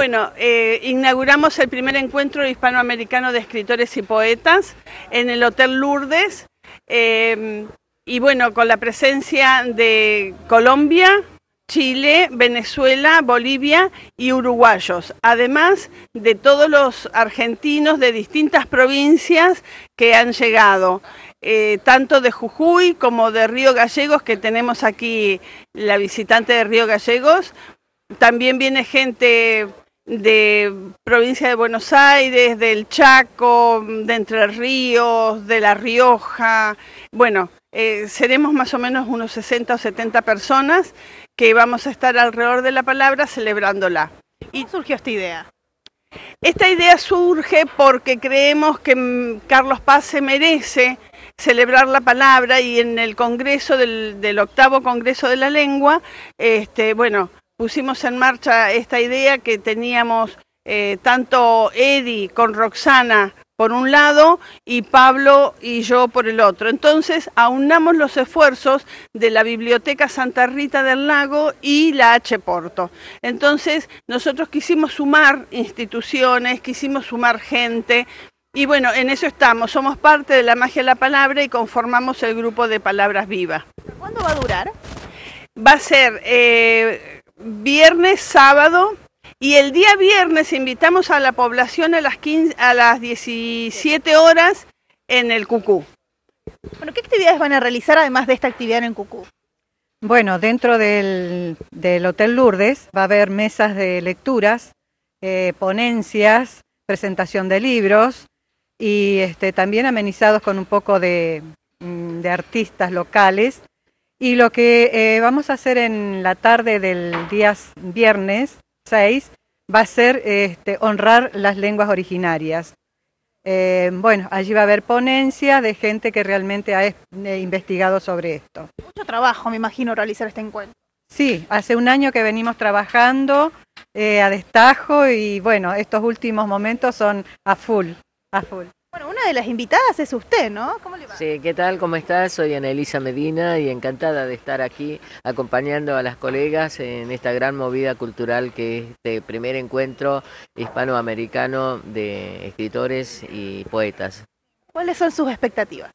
Bueno, eh, inauguramos el primer encuentro hispanoamericano de escritores y poetas en el Hotel Lourdes. Eh, y bueno, con la presencia de Colombia, Chile, Venezuela, Bolivia y uruguayos, además de todos los argentinos de distintas provincias que han llegado, eh, tanto de Jujuy como de Río Gallegos, que tenemos aquí la visitante de Río Gallegos. También viene gente de provincia de Buenos Aires, del Chaco, de Entre Ríos, de La Rioja. Bueno, eh, seremos más o menos unos 60 o 70 personas que vamos a estar alrededor de la palabra celebrándola. ¿Y surgió esta idea? Esta idea surge porque creemos que mm, Carlos Paz se merece celebrar la palabra y en el Congreso del, del octavo Congreso de la Lengua, este, bueno, pusimos en marcha esta idea que teníamos eh, tanto Eddie con Roxana por un lado y Pablo y yo por el otro. Entonces aunamos los esfuerzos de la Biblioteca Santa Rita del Lago y la H. Porto. Entonces nosotros quisimos sumar instituciones, quisimos sumar gente. Y bueno, en eso estamos, somos parte de la magia de la palabra y conformamos el grupo de Palabras Vivas. ¿Cuándo va a durar? Va a ser eh, viernes, sábado, y el día viernes invitamos a la población a las, a las 17 horas en el Cucú. Bueno, ¿qué actividades van a realizar además de esta actividad en el Cucú? Bueno, dentro del, Hotel Lourdes va a haber mesas de lecturas, eh, ponencias, presentación de libros y este, también amenizados con un poco de, mm, de artistas locales y lo que eh, vamos a hacer en la tarde del día viernes 6 va a ser este, honrar las lenguas originarias. Eh, bueno, allí va a haber ponencia de gente que realmente ha eh, investigado sobre esto. Mucho trabajo, me imagino, realizar este encuentro. Sí, hace un año que venimos trabajando a destajo y bueno, estos últimos momentos son a full, a full. Bueno, una de las invitadas es usted, ¿no? Sí, ¿qué tal? ¿Cómo estás? Soy Ana Medina y encantada de estar aquí acompañando a las colegas en esta gran movida cultural que es este primer encuentro hispanoamericano de escritores y poetas. ¿Cuáles son sus expectativas?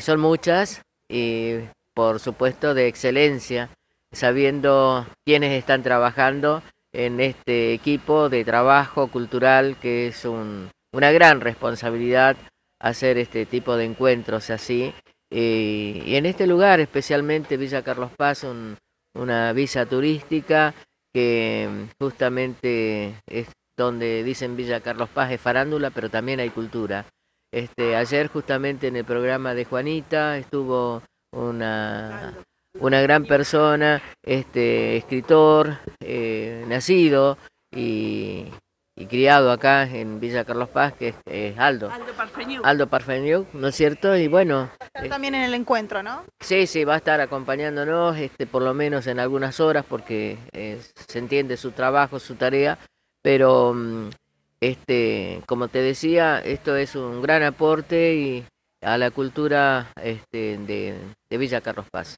son muchas y por supuesto de excelencia, sabiendo quiénes están trabajando en este equipo de trabajo cultural que es una gran responsabilidad hacer este tipo de encuentros así. y en este lugar, especialmente Villa Carlos Paz, una visa turística que mm, justamente es donde dicen Villa Carlos Paz es farándula, pero también hay cultura. Este, ayer justamente en el programa de Juanita estuvo una, una gran persona, este, escritor, eh, nacido y, criado acá en Villa Carlos Paz, que es, Aldo. Aldo Parfeñuc. ¿no es cierto? Y bueno... Está eh, también en el encuentro, ¿no? Sí, sí, va a estar acompañándonos, este, por lo menos en algunas horas, porque eh, se entiende su trabajo, su tarea, pero mm, este, como te decía, esto es un gran aporte y a la cultura este, de Villa Carlos Paz.